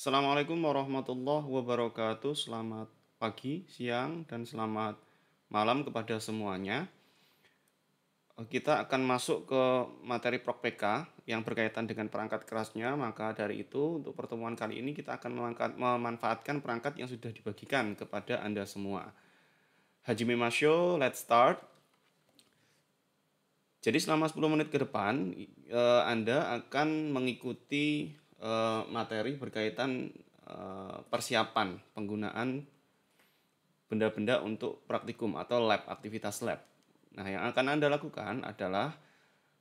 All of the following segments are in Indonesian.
Assalamualaikum warahmatullahi wabarakatuh. Selamat pagi, siang, dan selamat malam kepada semuanya. Kita akan masuk ke materi Prok PK yang berkaitan dengan perangkat kerasnya. Maka dari itu, untuk pertemuan kali ini kita akan memanfaatkan perangkat yang sudah dibagikan kepada Anda semua. Hajime Masyo, let's start. Jadi selama 10 menit ke depan, eh, Anda akan mengikuti Eh, materi berkaitan eh, persiapan penggunaan benda-benda untuk praktikum atau lab, aktivitas lab. Nah, yang akan Anda lakukan adalah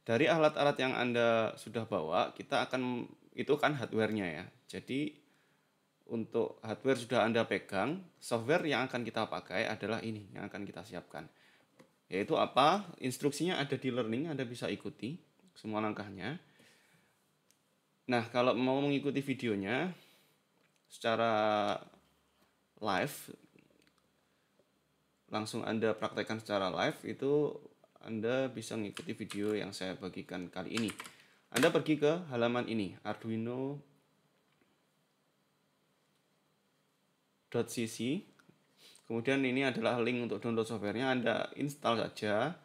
dari alat-alat yang Anda sudah bawa, kita akan itu kan hardware-nya ya. Jadi untuk hardware sudah Anda pegang, software yang akan kita pakai adalah ini yang akan kita siapkan. Yaitu apa? Instruksinya ada di learning, Anda bisa ikuti semua langkahnya. Nah, kalau mau mengikuti videonya secara live langsung Anda praktekkan secara live itu Anda bisa mengikuti video yang saya bagikan kali ini. Anda pergi ke halaman ini Arduino .cc kemudian ini adalah link untuk download softwarenya Anda install saja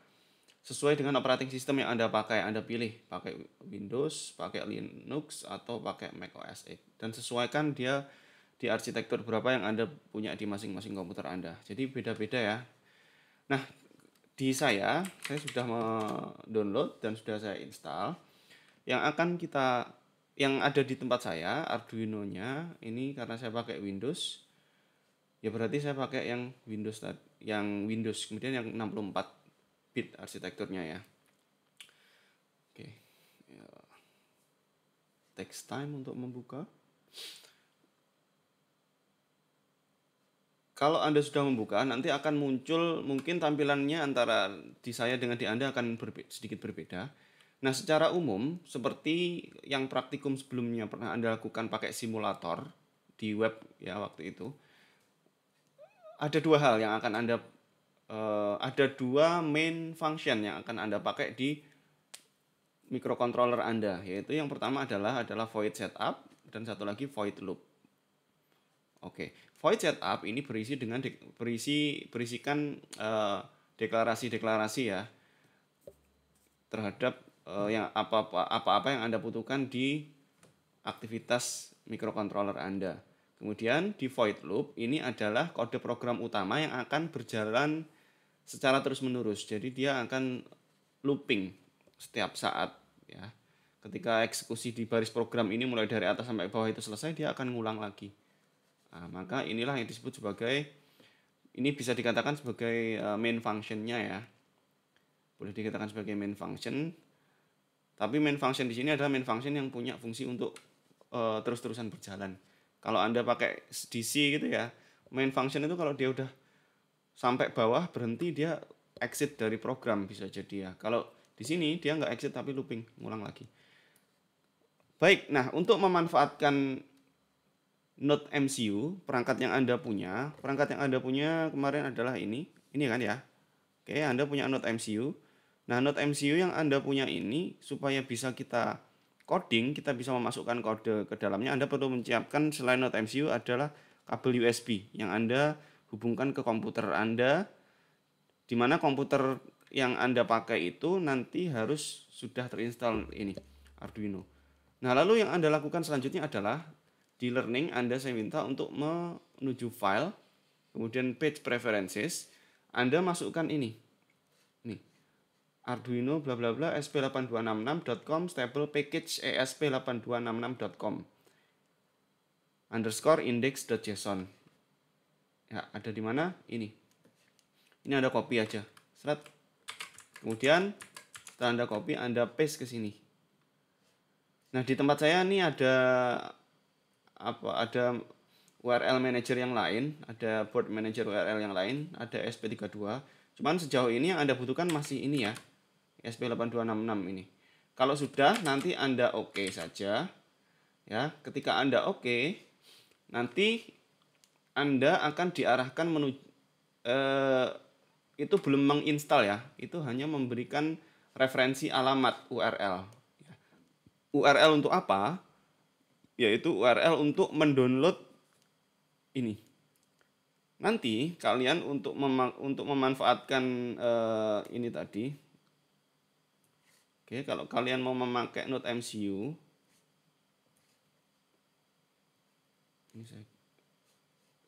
sesuai dengan operating system yang Anda pakai. Anda pilih pakai Windows, pakai Linux, atau pakai Mac OS X. Dan sesuaikan dia di arsitektur berapa yang Anda punya di masing-masing komputer Anda. Jadi beda-beda ya. Nah, di saya, saya sudah mendownload dan sudah saya install. Yang akan kita, yang ada di tempat saya, Arduino-nya, ini karena saya pakai Windows, ya berarti saya pakai yang Windows yang Windows kemudian yang 64 bit arsitekturnya ya. Oke. Okay. Ya. Yeah. Text time untuk membuka. Kalau Anda sudah membuka, nanti akan muncul mungkin tampilannya antara di saya dengan di Anda akan berbe sedikit berbeda. Nah, secara umum, seperti yang praktikum sebelumnya pernah Anda lakukan pakai simulator di web ya waktu itu, ada dua hal yang akan Anda uh, ada dua main function yang akan Anda pakai di microcontroller Anda, yaitu yang pertama adalah adalah void setup dan satu lagi void loop. Oke, okay. void setup ini berisi dengan de berisi berisikan eh, deklarasi-deklarasi ya terhadap uh, yang apa-apa apa-apa yang Anda butuhkan di aktivitas microcontroller Anda. Kemudian di void loop ini adalah kode program utama yang akan berjalan secara terus-menerus. Jadi dia akan looping setiap saat ya. Ketika eksekusi di baris program ini mulai dari atas sampai bawah itu selesai, dia akan ngulang lagi. Nah, maka inilah yang disebut sebagai ini bisa dikatakan sebagai eh, main functionnya ya. Boleh dikatakan sebagai main function. Tapi main function di sini adalah main function yang punya fungsi untuk uh, terus-terusan berjalan. Kalau Anda pakai DC gitu ya, main function itu kalau dia udah sampai bawah berhenti dia exit dari program bisa jadi ya. Kalau di sini dia nggak exit tapi looping, ngulang lagi. Baik, nah untuk memanfaatkan node MCU, perangkat yang Anda punya, perangkat yang Anda punya kemarin adalah ini, ini kan ya. Oke, Anda punya node MCU. Nah, node MCU yang Anda punya ini supaya bisa kita coding, kita bisa memasukkan kode ke dalamnya, Anda perlu menyiapkan selain node MCU adalah kabel USB yang Anda hubungkan ke komputer Anda di mana komputer yang Anda pakai itu nanti harus sudah terinstall ini Arduino. Nah, lalu yang Anda lakukan selanjutnya adalah di learning Anda saya minta untuk menuju file kemudian page preferences Anda masukkan ini. Nih. Arduino bla bla bla sp8266.com stable package esp8266.com underscore index.json ya ada di mana ini ini ada copy aja seret kemudian setelah anda copy anda paste ke sini nah di tempat saya ini ada apa ada URL manager yang lain ada board manager URL yang lain ada sp32 cuman sejauh ini yang anda butuhkan masih ini ya sp8266 ini kalau sudah nanti anda oke okay saja ya ketika anda oke okay, nanti anda akan diarahkan menuju eh, itu belum menginstal ya, itu hanya memberikan referensi alamat URL. URL untuk apa? Yaitu URL untuk mendownload ini. Nanti kalian untuk mema untuk memanfaatkan eh, ini tadi. Oke, kalau kalian mau memakai Node MCU ini saya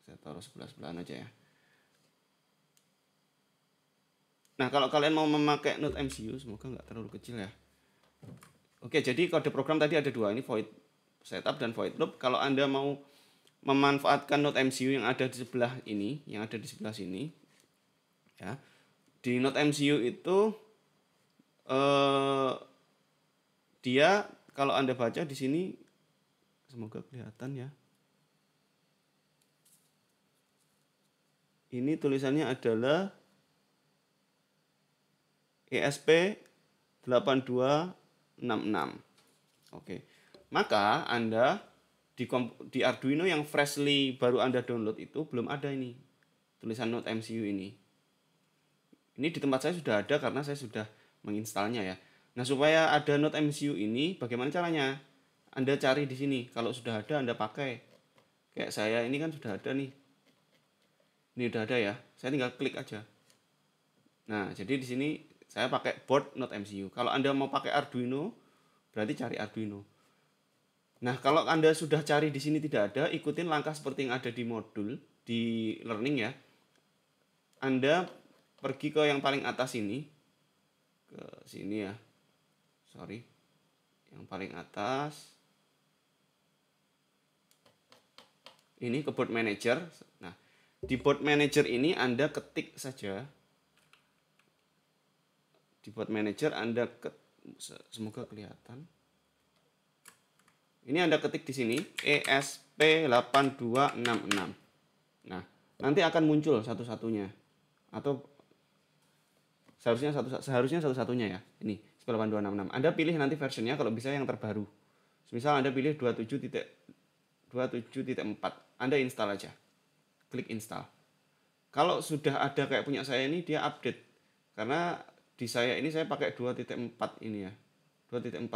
saya taruh sebelah sebelahan aja ya nah kalau kalian mau memakai node MCU semoga nggak terlalu kecil ya oke jadi kode program tadi ada dua ini void setup dan void loop kalau anda mau memanfaatkan node MCU yang ada di sebelah ini yang ada di sebelah sini ya di node MCU itu eh, dia kalau anda baca di sini semoga kelihatan ya ini tulisannya adalah ESP 8266. Oke. Maka Anda di, di Arduino yang freshly baru Anda download itu belum ada ini tulisan Note MCU ini. Ini di tempat saya sudah ada karena saya sudah menginstalnya ya. Nah, supaya ada Note MCU ini bagaimana caranya? Anda cari di sini. Kalau sudah ada Anda pakai. Kayak saya ini kan sudah ada nih ini udah ada ya saya tinggal klik aja nah jadi di sini saya pakai board not MCU kalau anda mau pakai Arduino berarti cari Arduino nah kalau anda sudah cari di sini tidak ada ikutin langkah seperti yang ada di modul di learning ya anda pergi ke yang paling atas ini ke sini ya sorry yang paling atas ini ke board manager nah di board manager ini Anda ketik saja. Di board manager Anda ke, semoga kelihatan. Ini Anda ketik di sini ESP8266. Nah, nanti akan muncul satu-satunya atau seharusnya satu seharusnya satu-satunya ya. Ini 8266. Anda pilih nanti versionnya kalau bisa yang terbaru. Misal Anda pilih 27.27.4. Anda install aja klik install. Kalau sudah ada kayak punya saya ini dia update. Karena di saya ini saya pakai 2.4 ini ya. 2.41.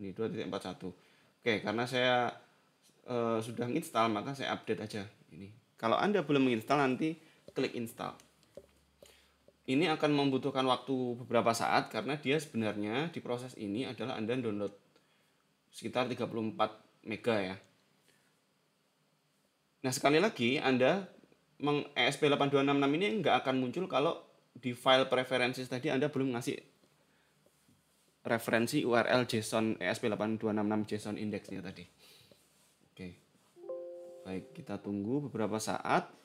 Ini 2.41. Oke, karena saya e, sudah install maka saya update aja ini. Kalau Anda belum menginstal nanti klik install. Ini akan membutuhkan waktu beberapa saat karena dia sebenarnya di proses ini adalah Anda download sekitar 34 mega ya. Nah, sekali lagi Anda meng ESP8266 ini nggak akan muncul kalau di file preferensi tadi Anda belum ngasih referensi URL JSON ESP8266 JSON indexnya tadi. Oke. Baik, kita tunggu beberapa saat.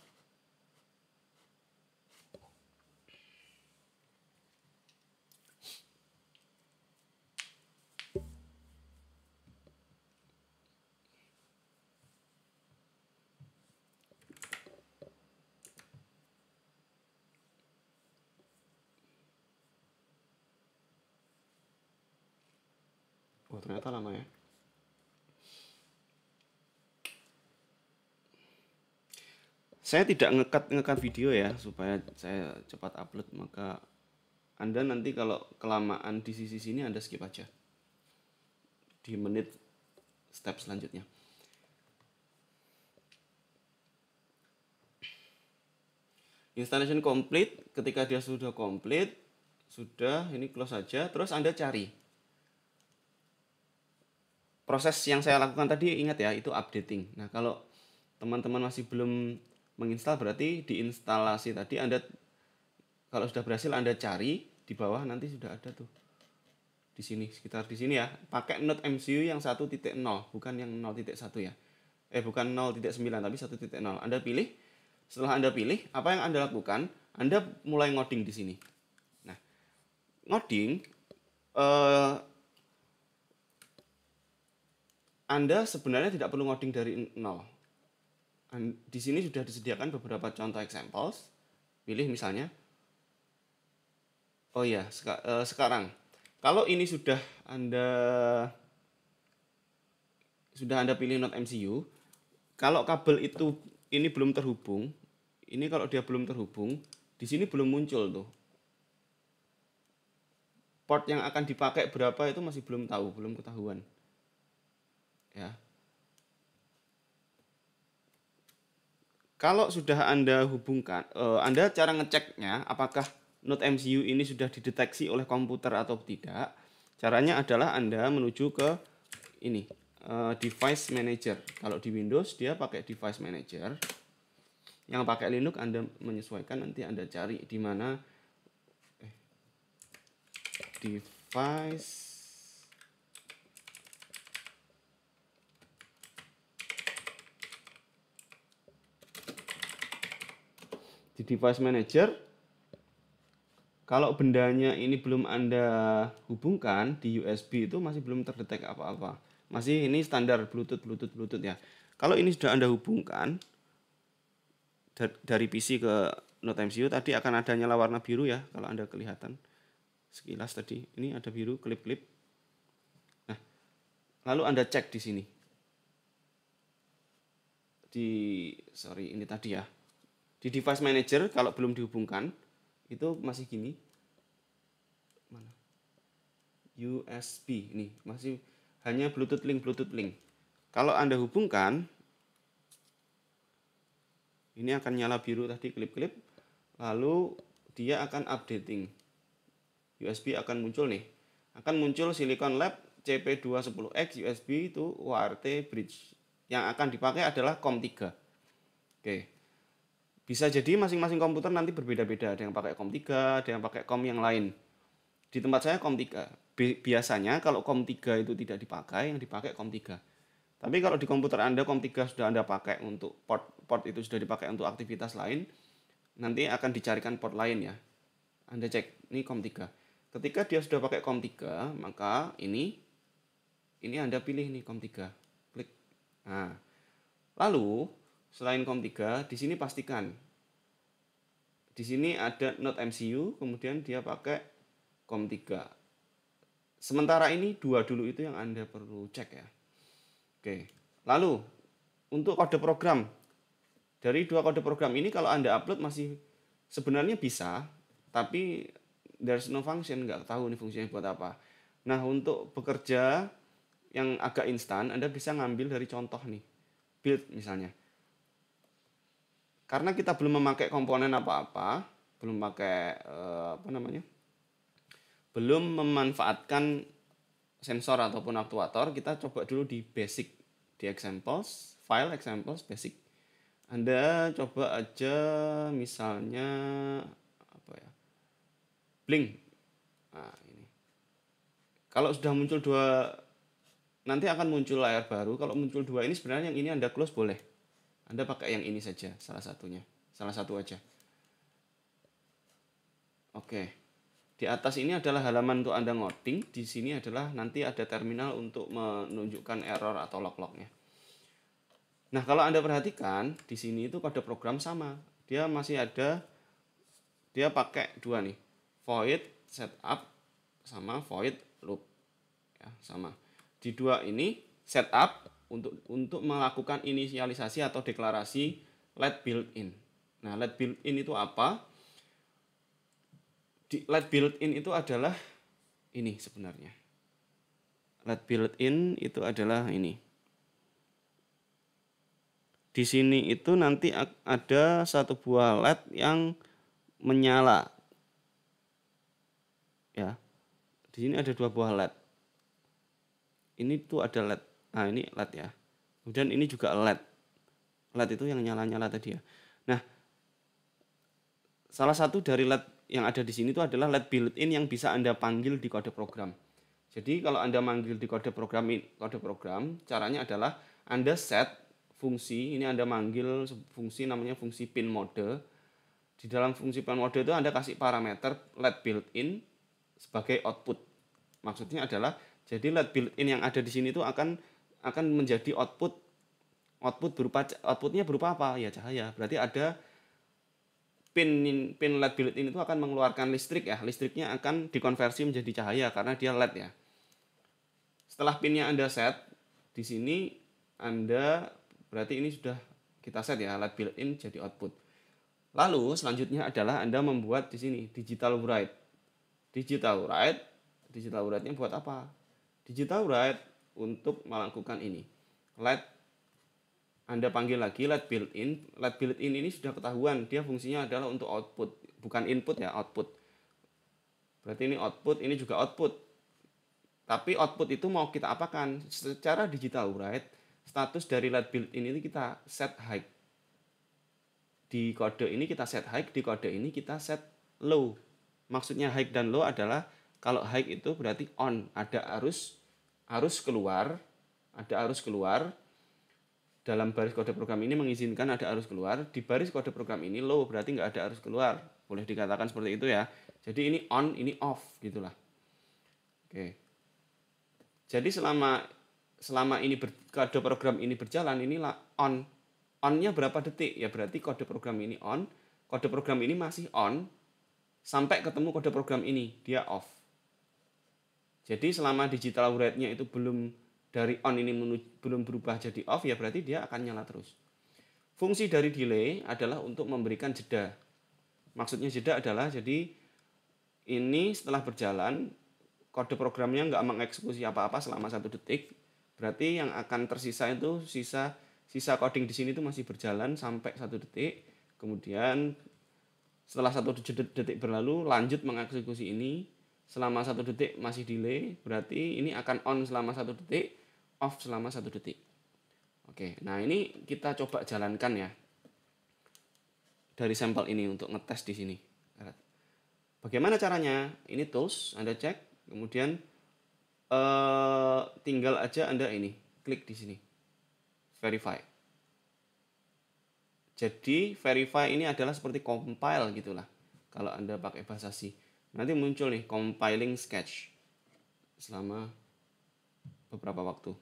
Wah ternyata lama ya. Saya tidak ngekat ngekat video ya supaya saya cepat upload maka anda nanti kalau kelamaan di sisi sini Anda skip aja di menit step selanjutnya. Installation complete, ketika dia sudah complete, sudah ini close saja, terus Anda cari proses yang saya lakukan tadi ingat ya itu updating. Nah kalau teman-teman masih belum menginstal berarti diinstalasi tadi Anda kalau sudah berhasil Anda cari di bawah nanti sudah ada tuh di sini sekitar di sini ya pakai node MCU yang 1.0 bukan yang 0.1 ya eh bukan 0.9 tapi 1.0 Anda pilih setelah Anda pilih apa yang Anda lakukan Anda mulai ngoding di sini nah ngoding eh, anda sebenarnya tidak perlu ngoding dari nol. Di sini sudah disediakan beberapa contoh examples. Pilih misalnya. Oh iya, seka, uh, sekarang. Kalau ini sudah Anda sudah Anda pilih not MCU, kalau kabel itu ini belum terhubung, ini kalau dia belum terhubung, di sini belum muncul tuh. Port yang akan dipakai berapa itu masih belum tahu, belum ketahuan ya. Kalau sudah Anda hubungkan, uh, Anda cara ngeceknya apakah node MCU ini sudah dideteksi oleh komputer atau tidak? Caranya adalah Anda menuju ke ini, uh, device manager. Kalau di Windows dia pakai device manager. Yang pakai Linux Anda menyesuaikan nanti Anda cari di mana eh, device di device manager kalau bendanya ini belum Anda hubungkan di USB itu masih belum terdetek apa-apa. Masih ini standar Bluetooth Bluetooth Bluetooth ya. Kalau ini sudah Anda hubungkan dari PC ke Note MCU tadi akan ada nyala warna biru ya kalau Anda kelihatan sekilas tadi. Ini ada biru klip-klip. Nah, lalu Anda cek di sini. Di sorry ini tadi ya di device manager kalau belum dihubungkan itu masih gini mana USB ini masih hanya Bluetooth link Bluetooth link kalau anda hubungkan ini akan nyala biru tadi klip-klip lalu dia akan updating USB akan muncul nih akan muncul Silicon Lab CP210X USB itu WRT bridge yang akan dipakai adalah COM3 oke bisa jadi masing-masing komputer nanti berbeda-beda. Ada yang pakai COM 3, ada yang pakai COM yang lain. Di tempat saya COM 3. Biasanya kalau COM 3 itu tidak dipakai, yang dipakai COM 3. Tapi kalau di komputer Anda COM 3 sudah Anda pakai untuk port port itu sudah dipakai untuk aktivitas lain, nanti akan dicarikan port lain ya. Anda cek, ini COM 3. Ketika dia sudah pakai COM 3, maka ini ini Anda pilih nih COM 3. Klik. Nah, lalu selain COM3, di sini pastikan. Di sini ada node MCU, kemudian dia pakai COM3. Sementara ini dua dulu itu yang Anda perlu cek ya. Oke. Lalu untuk kode program dari dua kode program ini kalau Anda upload masih sebenarnya bisa, tapi there's no function, nggak tahu ini fungsinya buat apa. Nah, untuk bekerja yang agak instan, Anda bisa ngambil dari contoh nih, build misalnya karena kita belum memakai komponen apa-apa, belum pakai eh, apa namanya? belum memanfaatkan sensor ataupun aktuator, kita coba dulu di basic di examples, file examples basic. Anda coba aja misalnya apa ya? Blink. Nah, ini. Kalau sudah muncul dua nanti akan muncul layar baru. Kalau muncul dua ini sebenarnya yang ini Anda close boleh anda pakai yang ini saja, salah satunya. Salah satu aja. Oke. Di atas ini adalah halaman untuk Anda ngoding. Di sini adalah nanti ada terminal untuk menunjukkan error atau log-lognya. Nah, kalau Anda perhatikan, di sini itu kode program sama. Dia masih ada, dia pakai dua nih. Void setup sama void loop. Ya, sama. Di dua ini, setup untuk untuk melakukan inisialisasi atau deklarasi let built-in. Nah, let built-in itu apa? Di LED built-in itu adalah ini sebenarnya. Let built-in itu adalah ini. Di sini itu nanti ada satu buah LED yang menyala. Ya. Di sini ada dua buah LED. Ini tuh ada LED Nah, ini LED ya. Kemudian ini juga LED. LED itu yang nyala-nyala tadi ya. Nah, salah satu dari LED yang ada di sini itu adalah LED built-in yang bisa Anda panggil di kode program. Jadi kalau Anda manggil di kode program kode program, caranya adalah Anda set fungsi, ini Anda manggil fungsi namanya fungsi pin mode. Di dalam fungsi pin mode itu Anda kasih parameter LED built-in sebagai output. Maksudnya adalah jadi LED built-in yang ada di sini itu akan akan menjadi output output berupa outputnya berupa apa ya cahaya berarti ada pin pin LED built ini itu akan mengeluarkan listrik ya listriknya akan dikonversi menjadi cahaya karena dia LED ya setelah pinnya anda set di sini anda berarti ini sudah kita set ya LED built-in jadi output lalu selanjutnya adalah anda membuat di sini digital write digital write digital write-nya buat apa digital write untuk melakukan ini. Let Anda panggil lagi let built-in. Let built-in ini sudah ketahuan, dia fungsinya adalah untuk output, bukan input ya, output. Berarti ini output, ini juga output. Tapi output itu mau kita apakan? Secara digital write, status dari let built-in ini kita set high. Di kode ini kita set high, di kode ini kita set low. Maksudnya high dan low adalah kalau high itu berarti on, ada arus arus keluar, ada arus keluar. Dalam baris kode program ini mengizinkan ada arus keluar. Di baris kode program ini low berarti nggak ada arus keluar. Boleh dikatakan seperti itu ya. Jadi ini on, ini off gitulah. Oke. Jadi selama selama ini ber, kode program ini berjalan inilah on. Onnya berapa detik? Ya berarti kode program ini on, kode program ini masih on sampai ketemu kode program ini, dia off. Jadi selama digital rate-nya itu belum dari on ini menuju, belum berubah jadi off ya berarti dia akan nyala terus. Fungsi dari delay adalah untuk memberikan jeda. Maksudnya jeda adalah jadi ini setelah berjalan kode programnya nggak mengeksekusi apa-apa selama satu detik. Berarti yang akan tersisa itu sisa sisa coding di sini itu masih berjalan sampai satu detik. Kemudian setelah satu detik berlalu lanjut mengeksekusi ini selama satu detik masih delay berarti ini akan on selama satu detik off selama satu detik oke nah ini kita coba jalankan ya dari sampel ini untuk ngetes di sini bagaimana caranya ini tools anda cek kemudian eh, tinggal aja anda ini klik di sini verify jadi verify ini adalah seperti compile gitulah kalau anda pakai bahasa C Nanti muncul nih compiling sketch selama beberapa waktu.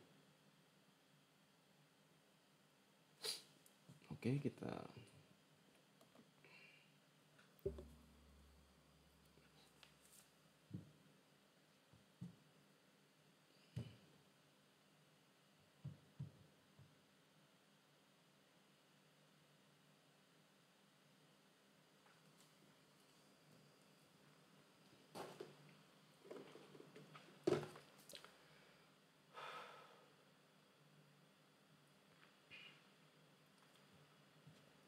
Oke, kita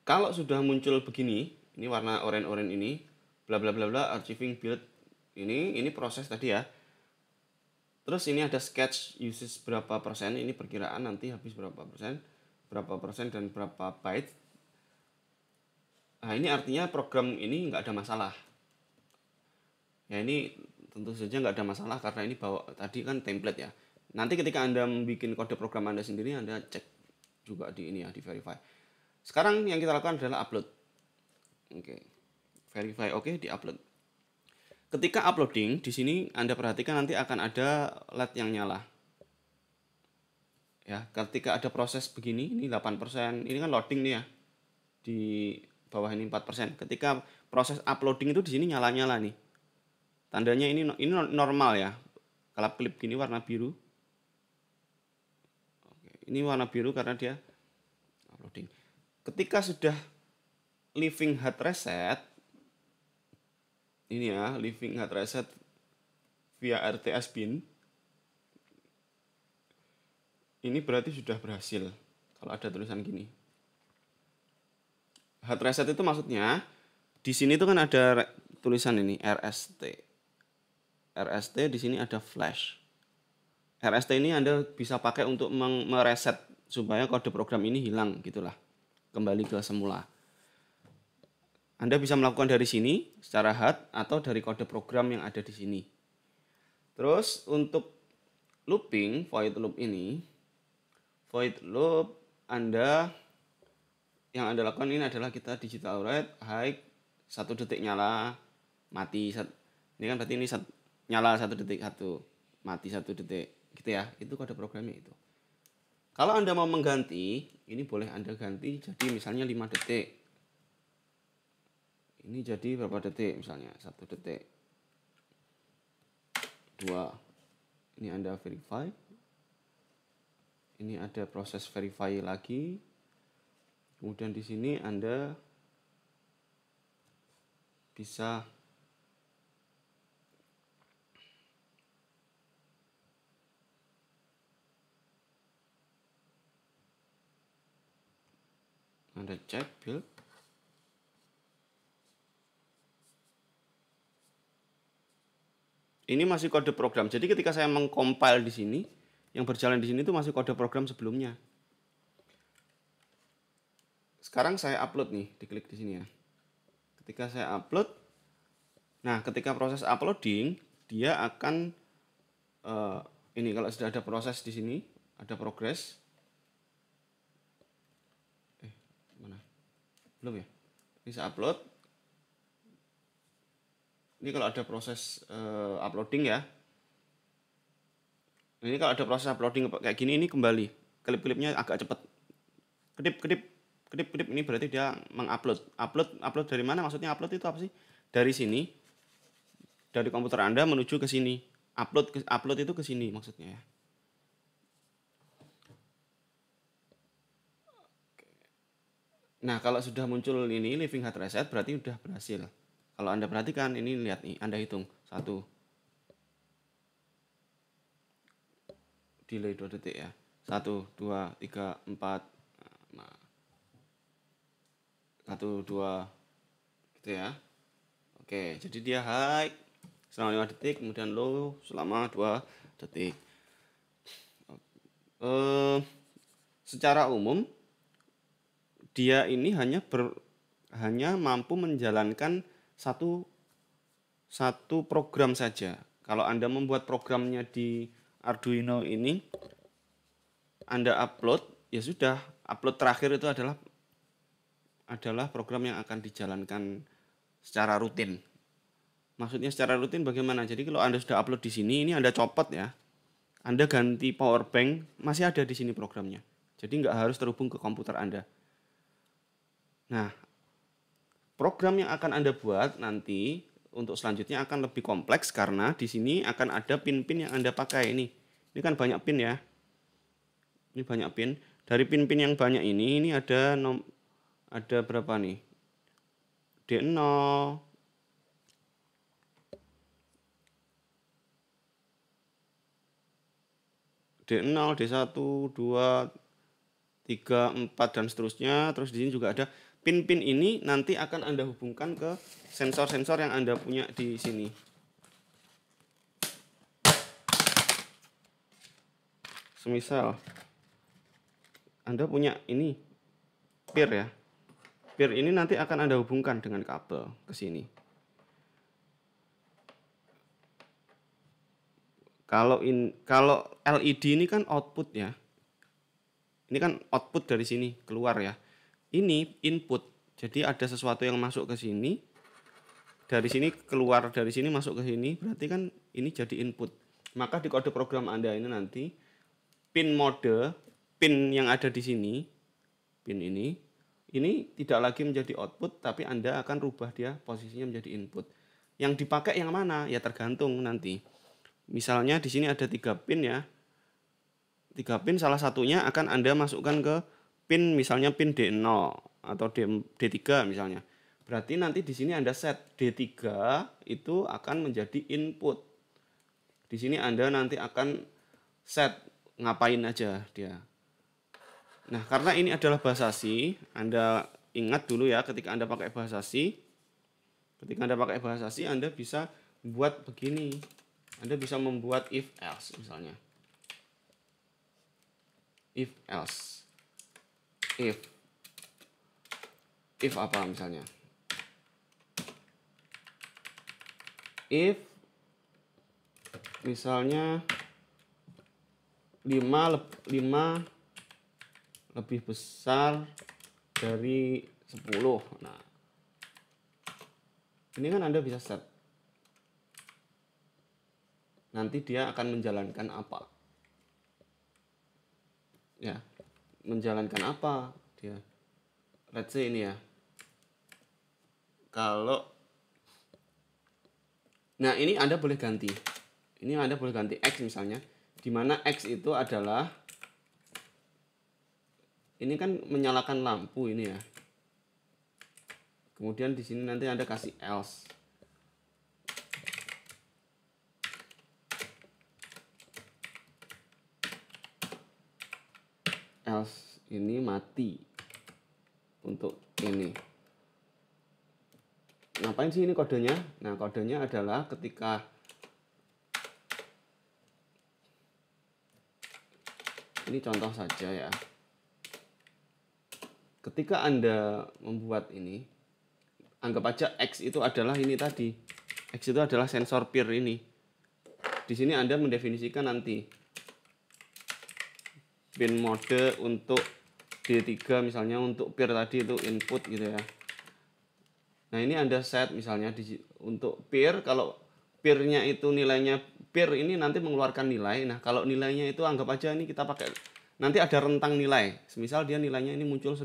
kalau sudah muncul begini ini warna oranye-oranye ini bla bla bla bla archiving build ini ini proses tadi ya terus ini ada sketch uses berapa persen ini perkiraan nanti habis berapa persen berapa persen dan berapa byte nah ini artinya program ini nggak ada masalah ya ini tentu saja nggak ada masalah karena ini bawa tadi kan template ya nanti ketika anda membuat kode program anda sendiri anda cek juga di ini ya di verify sekarang yang kita lakukan adalah upload. Oke. Okay. Verify oke okay, di upload. Ketika uploading di sini Anda perhatikan nanti akan ada LED yang nyala. Ya, ketika ada proses begini, ini 8%, ini kan loading nih ya. Di bawah ini 4%. Ketika proses uploading itu di sini nyala-nyala nih. Tandanya ini ini normal ya. Kalau klip gini warna biru. Oke, ini warna biru karena dia uploading ketika sudah living heart reset ini ya living heart reset via RTS bin ini berarti sudah berhasil kalau ada tulisan gini heart reset itu maksudnya di sini itu kan ada tulisan ini RST RST di sini ada flash RST ini Anda bisa pakai untuk mereset supaya kode program ini hilang gitulah kembali ke semula. Anda bisa melakukan dari sini secara hat atau dari kode program yang ada di sini. Terus untuk looping void loop ini, void loop Anda yang Anda lakukan ini adalah kita digital write high satu detik nyala mati ini kan berarti ini sat, nyala satu detik satu mati satu detik gitu ya itu kode programnya itu kalau anda mau mengganti ini boleh Anda ganti jadi misalnya 5 detik. Ini jadi berapa detik misalnya? 1 detik. 2. Ini Anda verify. Ini ada proses verify lagi. Kemudian di sini Anda bisa ada check build ini masih kode program jadi ketika saya mengcompile di sini yang berjalan di sini itu masih kode program sebelumnya sekarang saya upload nih diklik di sini ya ketika saya upload nah ketika proses uploading dia akan uh, ini kalau sudah ada proses di sini ada progress belum ya bisa upload ini kalau ada proses uh, uploading ya ini kalau ada proses uploading kayak gini ini kembali klip-klipnya agak cepat kedip kedip kedip kedip ini berarti dia mengupload upload upload dari mana maksudnya upload itu apa sih dari sini dari komputer anda menuju ke sini upload upload itu ke sini maksudnya ya Nah, kalau sudah muncul ini living heart reset berarti sudah berhasil. Kalau Anda perhatikan ini lihat nih, Anda hitung. satu Delay 2 detik ya. 1 2 3 4 1 2 gitu ya. Oke, jadi dia high selama 5 detik, kemudian low selama 2 detik. Eh, secara umum dia ini hanya ber, hanya mampu menjalankan satu satu program saja. Kalau Anda membuat programnya di Arduino ini Anda upload, ya sudah, upload terakhir itu adalah adalah program yang akan dijalankan secara rutin. Maksudnya secara rutin bagaimana? Jadi kalau Anda sudah upload di sini, ini Anda copot ya. Anda ganti power bank, masih ada di sini programnya. Jadi nggak harus terhubung ke komputer Anda. Nah, program yang akan Anda buat nanti untuk selanjutnya akan lebih kompleks karena di sini akan ada pin-pin yang Anda pakai ini. Ini kan banyak pin ya. Ini banyak pin. Dari pin-pin yang banyak ini, ini ada nom ada berapa nih? D0, D0, D1, 2, 3, 4 dan seterusnya. Terus di sini juga ada pin-pin ini nanti akan Anda hubungkan ke sensor-sensor yang Anda punya di sini. Semisal Anda punya ini pir ya. Pir ini nanti akan Anda hubungkan dengan kabel ke sini. Kalau in kalau LED ini kan output ya. Ini kan output dari sini keluar ya ini input. Jadi ada sesuatu yang masuk ke sini. Dari sini keluar dari sini masuk ke sini, berarti kan ini jadi input. Maka di kode program Anda ini nanti pin mode, pin yang ada di sini, pin ini, ini tidak lagi menjadi output, tapi Anda akan rubah dia posisinya menjadi input. Yang dipakai yang mana? Ya tergantung nanti. Misalnya di sini ada tiga pin ya. Tiga pin salah satunya akan Anda masukkan ke pin misalnya pin D0 atau D, D3 misalnya. Berarti nanti di sini Anda set D3 itu akan menjadi input. Di sini Anda nanti akan set ngapain aja dia. Nah, karena ini adalah bahasa C, Anda ingat dulu ya ketika Anda pakai bahasa C, ketika Anda pakai bahasa C Anda bisa buat begini. Anda bisa membuat if else misalnya. If else if if apa misalnya if misalnya 5 5 lebih besar dari 10 nah ini kan Anda bisa set nanti dia akan menjalankan apa ya menjalankan apa dia let's say ini ya kalau nah ini anda boleh ganti ini anda boleh ganti x misalnya dimana x itu adalah ini kan menyalakan lampu ini ya kemudian di sini nanti anda kasih else else ini mati untuk ini ngapain sih ini kodenya nah kodenya adalah ketika ini contoh saja ya ketika anda membuat ini anggap aja X itu adalah ini tadi X itu adalah sensor peer ini di sini anda mendefinisikan nanti pin mode untuk D3 misalnya untuk pir tadi itu input gitu ya. Nah, ini Anda set misalnya di, untuk pir kalau pirnya itu nilainya pir ini nanti mengeluarkan nilai. Nah, kalau nilainya itu anggap aja ini kita pakai nanti ada rentang nilai. Misal dia nilainya ini muncul 1000.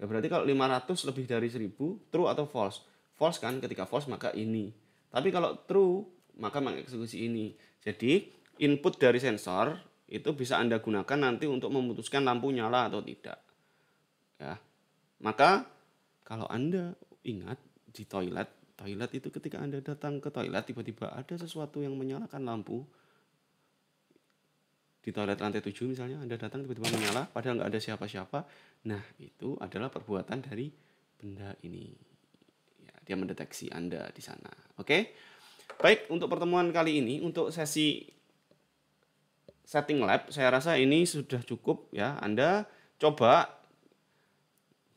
Ya berarti kalau 500 lebih dari 1000 true atau false. False kan ketika false maka ini. Tapi kalau true maka mengeksekusi ini. Jadi input dari sensor itu bisa Anda gunakan nanti untuk memutuskan lampu nyala atau tidak. Ya. Maka kalau Anda ingat di toilet, toilet itu ketika Anda datang ke toilet tiba-tiba ada sesuatu yang menyalakan lampu di toilet lantai 7 misalnya Anda datang tiba-tiba menyala padahal nggak ada siapa-siapa. Nah, itu adalah perbuatan dari benda ini. Ya, dia mendeteksi Anda di sana. Oke? Baik, untuk pertemuan kali ini untuk sesi setting lab, saya rasa ini sudah cukup ya. Anda coba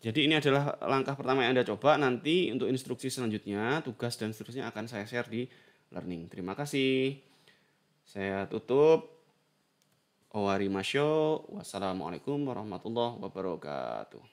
jadi ini adalah langkah pertama yang Anda coba. Nanti untuk instruksi selanjutnya, tugas dan seterusnya akan saya share di learning. Terima kasih. Saya tutup. Owari Masyo. Wassalamualaikum warahmatullahi wabarakatuh.